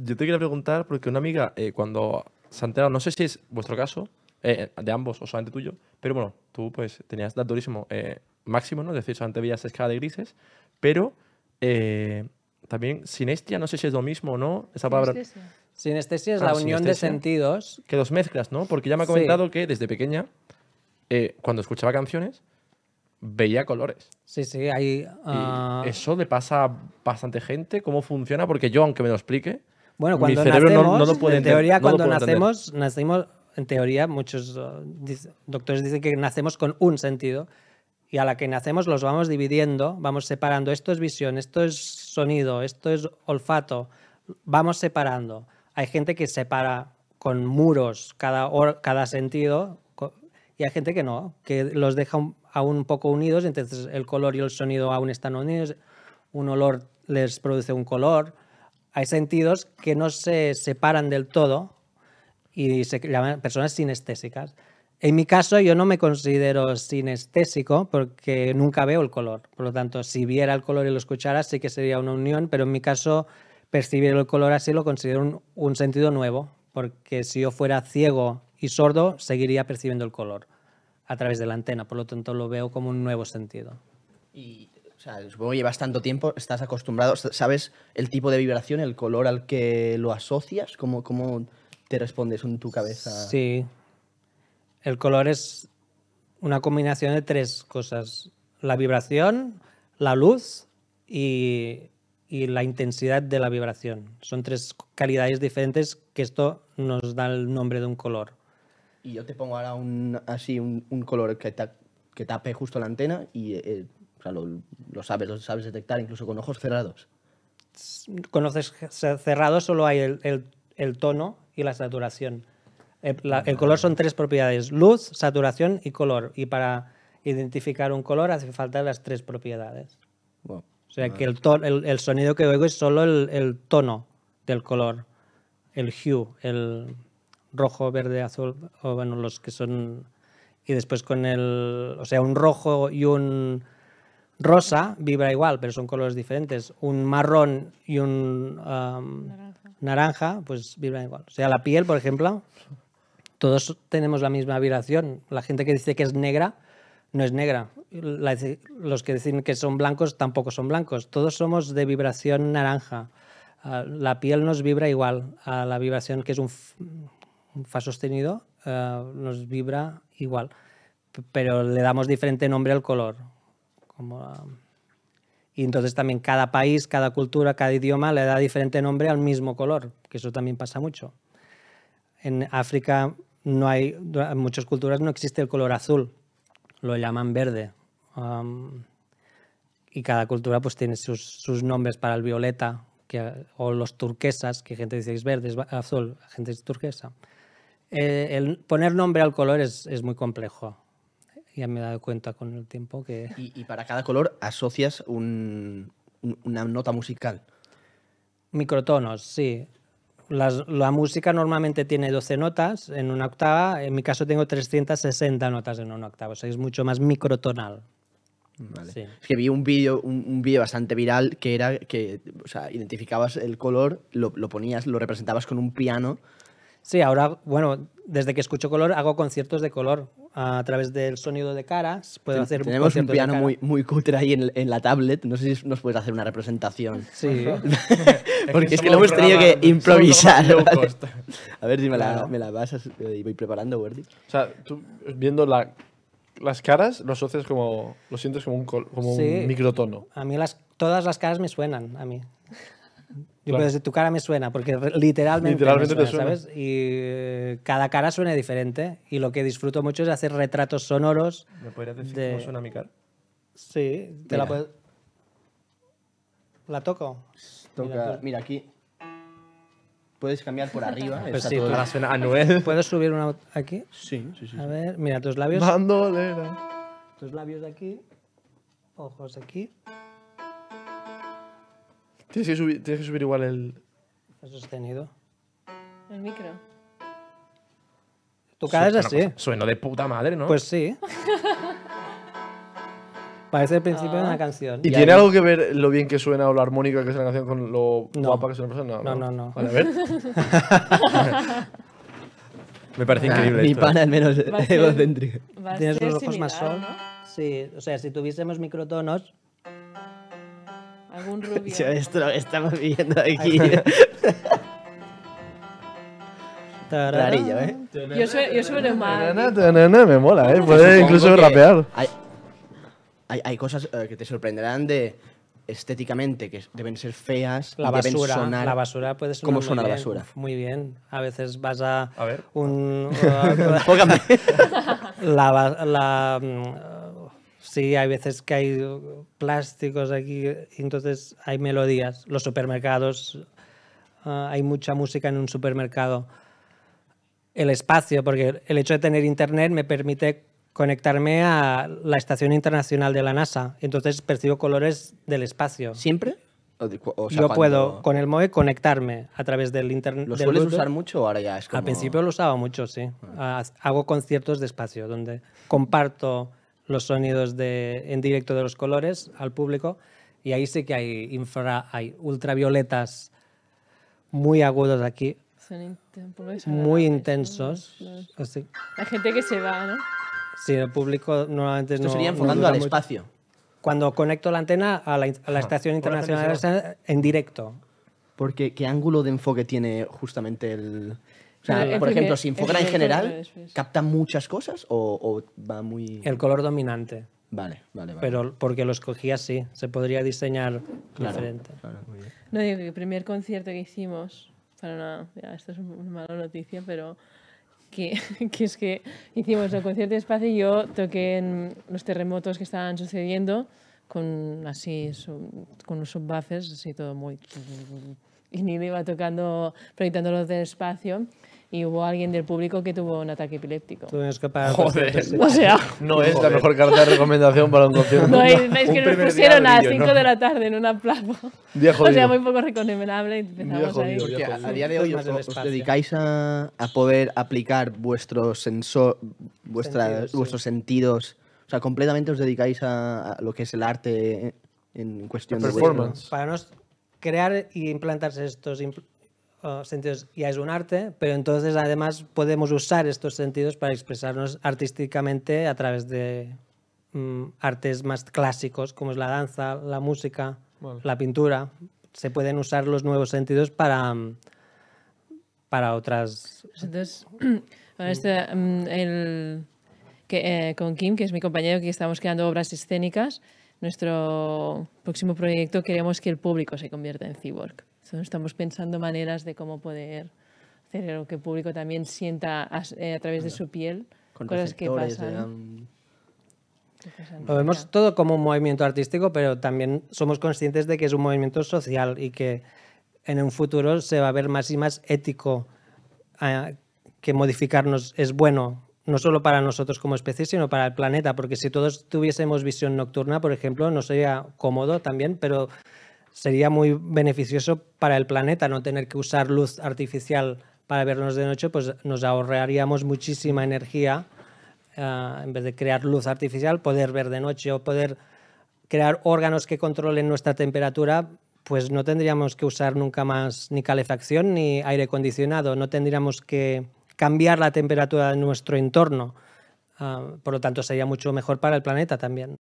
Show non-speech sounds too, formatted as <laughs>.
yo te quería preguntar, porque una amiga, eh, cuando se ha enterado, no sé si es vuestro caso, eh, de ambos o solamente tuyo, pero bueno, tú pues tenías dato durísimo eh, máximo, ¿no? Es decir, solamente veías escala de grises, pero también sinestia, no sé si es lo mismo o no, esa palabra. Sinestesia, es la unión de sentidos. Que los mezclas, ¿no? Porque ya me ha comentado que desde pequeña, cuando escuchaba canciones, veía colores. Sí, sí, ahí... Eso le pasa a bastante gente. ¿Cómo funciona? Porque yo, aunque me lo explique, bueno, cuando nacemos, en teoría, cuando nacemos, nacemos, en teoría, muchos uh, doctores dicen que nacemos con un sentido y a la que nacemos los vamos dividiendo, vamos separando. Esto es visión, esto es sonido, esto es olfato. Vamos separando. Hay gente que separa con muros cada, cada sentido y hay gente que no, que los deja aún un poco unidos, entonces el color y el sonido aún están unidos, un olor les produce un color, hay sentidos que no se separan del todo y se llaman personas sinestésicas. En mi caso, yo no me considero sinestésico porque nunca veo el color. Por lo tanto, si viera el color y lo escuchara, sí que sería una unión, pero en mi caso, percibir el color así lo considero un, sentido nuevo, porque si yo fuera ciego y sordo, seguiría percibiendo el color a través de la antena. Por lo tanto, lo veo como un nuevo sentido. O sea, supongo llevas tanto tiempo, estás acostumbrado, ¿sabes el tipo de vibración, el color al que lo asocias? ¿Cómo, cómo te respondes en tu cabeza? Sí. El color es una combinación de tres cosas. La vibración, la luz y, la intensidad de la vibración. Son tres calidades diferentes que esto nos da el nombre de un color. Y yo te pongo ahora un, así un, color que, tape justo la antena y... Eh, o sea, lo, sabes, lo sabes detectar incluso con ojos cerrados. Con ojos cerrados solo hay el, tono y la saturación. El, color son tres propiedades, luz, saturación y color. Y para identificar un color hace falta las tres propiedades. o sea que el, sonido que oigo es solo el, tono del color, el hue, el rojo, verde, azul, o bueno, los que son... Y después con el... O sea, un rojo y un rosa vibra igual, pero son colores diferentes. Un marrón y un naranja. pues vibran igual. O sea, la piel, por ejemplo, todos tenemos la misma vibración. La gente que dice que es negra no es negra. los que dicen que son blancos tampoco son blancos. Todos somos de vibración naranja. Ah, la piel nos vibra igual. A la vibración que es un, fa sostenido ah, nos vibra igual. pero le damos diferente nombre al color y entonces también cada país, cada cultura, cada idioma le da diferente nombre al mismo color, que eso también pasa mucho. En África no hay, en muchas culturas no existe el color azul, lo llaman verde. y cada cultura pues tiene sus, nombres para el violeta o los turquesas, que gente dice es verde, es azul, gente dice turquesa. Eh, el poner nombre al color es muy complejo ya me he dado cuenta con el tiempo que... Y, para cada color asocias una nota musical. Microtonos, sí. la música normalmente tiene 12 notas en una octava. En mi caso tengo 360 notas en una octava. O sea, es mucho más microtonal. Vale. Es que vi un vídeo un, bastante viral que era que o sea, identificabas el color, lo, lo ponías, lo representabas con un piano. Sí, ahora, bueno, desde que escucho color hago conciertos de color a través del sonido de caras. Puedo hacer Tenemos un, piano muy, muy cutre ahí en, la tablet. No sé si nos puedes hacer una representación. <laughs> Sí. <laughs> Porque es que, lo hemos tenido que improvisar. <laughs> A ver si me la, vas eh, y voy preparando, wordy O sea, tú viendo la, las caras, lo asocias como. Lo sientes como un, como un microtono. A mí las, todas las caras me suenan, a mí. Yo, puedo decir, tu cara me suena, porque literalmente, literalmente me suena, ¿sabes? Y eh, cada cara suena diferente. Y lo que disfruto mucho es hacer retratos sonoros. ¿Me podrías decir cómo suena mi cara? Sí, te la puedo... ¿La toco? Mira, aquí. Puedes cambiar por arriba. <laughs> Pues suena subir una aquí? Sí, sí, sí. A ver, mira, tus labios. Bandolera. Tus labios de aquí. Ojos aquí. Tienes que subir, tienes que igual el... sostenido? El micro. Tu cara es así. Suena de puta madre, ¿no? Pues sí. Parece el principio de una ah. canción. ¿Y, tiene algo que ver lo bien que suena o la armónica que es la canción con lo guapa que suena la persona? No, no, no. Vale, a ver. <laughs> Me parece increíble increíble. Mi pana eh. al menos egocéntrico. Tienes ojos más sol. Sí, o sea, si tuviésemos microtonos, Algún <laughs> rubio. esto lo estamos viendo aquí. <laughs> Rarillo, ¿eh? Yo soy, yo soy mal. me mola, ¿eh? Puede incluso rapear. Hay, hay, cosas eh, que te sorprenderán de estéticamente que deben ser feas la basura la basura puede sonar cómo suena la basura muy bien a veces vas a, a ver. un <laughs> la, la Sí, hay veces que hay uh, plásticos aquí, entonces hay melodías. Los supermercados, uh, hay mucha música en un supermercado. El espacio, porque el hecho de tener internet me permite conectarme a la Estación Internacional de la NASA. Entonces percibo colores del espacio. ¿Siempre? Yo puedo con el móvil conectarme a través del internet. ¿Lo sueles usar mucho o ahora ya es como... Al principio lo usaba mucho, sí. Ah. Hago conciertos de espacio donde comparto los sonidos de, en directo de los colores al público y ahí sí que hay infra, hay ultravioletas muy agudos aquí, muy intensos. La gente que se va, ¿no? Sí, el público normalmente no. sería enfocando al espacio. Cuando conecto la antena a la, estación internacional en directo. Porque qué ángulo de enfoque tiene justamente el, o sea, por ejemplo, Sinfogra en general capta muchas cosas o, va muy... El color dominante. Vale, vale, vale. Pero porque lo escogí así, se podría diseñar diferente. Claro, No digo que el primer concierto que hicimos, para nada, esto es una mala noticia, pero <laughs> que, es que hicimos el concierto de espacio y yo toqué en los terremotos que estaban sucediendo con así, con unos subbuffers, así todo muy... Y me iba tocando, proyectando los del espacio y hubo alguien del público que tuvo un ataque epiléptico. tienes que pagar. Joder. <laughs> O sea. No es la mejor carta de recomendación para un concierto. No, <laughs> es, que nos pusieron a las 5 de la tarde en una plaza. <laughs> o sea, muy poco recomendable. Empezamos a, día de hoy os, dedicáis a, a, poder aplicar vuestros, sentidos, vuestros sentidos. O sea, completamente os dedicáis a, lo que es el arte en, cuestión de performance. Para no crear y implantarse estos Ah, sentidos ya es un arte, pero entonces además podemos usar estos sentidos para expresarnos artísticamente a través de mm, artes más clásicos, como es la danza, la música, la pintura. Se pueden usar los nuevos sentidos para, para otras... Pues entonces, <clears throat> con este, mm, eh, con Kim, que es mi compañero, que estamos creando obras escénicas, nuestro próximo proyecto queremos que el público se convierta en cyborg. estamos pensando maneras de cómo poder hacer que el público también sienta eh, a, través de su piel cosas que pasan. Lo vemos todo como un movimiento artístico, pero también somos conscientes de que es un movimiento social y que en un futuro se va a ver más y más ético ah, que modificarnos es bueno no solo para nosotros como especie, sino para el planeta, porque si todos tuviésemos visión nocturna, por ejemplo, no sería cómodo también, pero sería muy beneficioso para el planeta no tener que usar luz artificial para vernos de noche, pues nos ahorraríamos muchísima energía eh, en vez de crear luz artificial, poder ver de noche o poder crear órganos que controlen nuestra temperatura, pues no tendríamos que usar nunca más ni calefacción ni aire acondicionado, no tendríamos que cambiar la temperatura de nuestro entorno. Ah, por lo tanto, sería mucho mejor para el planeta también.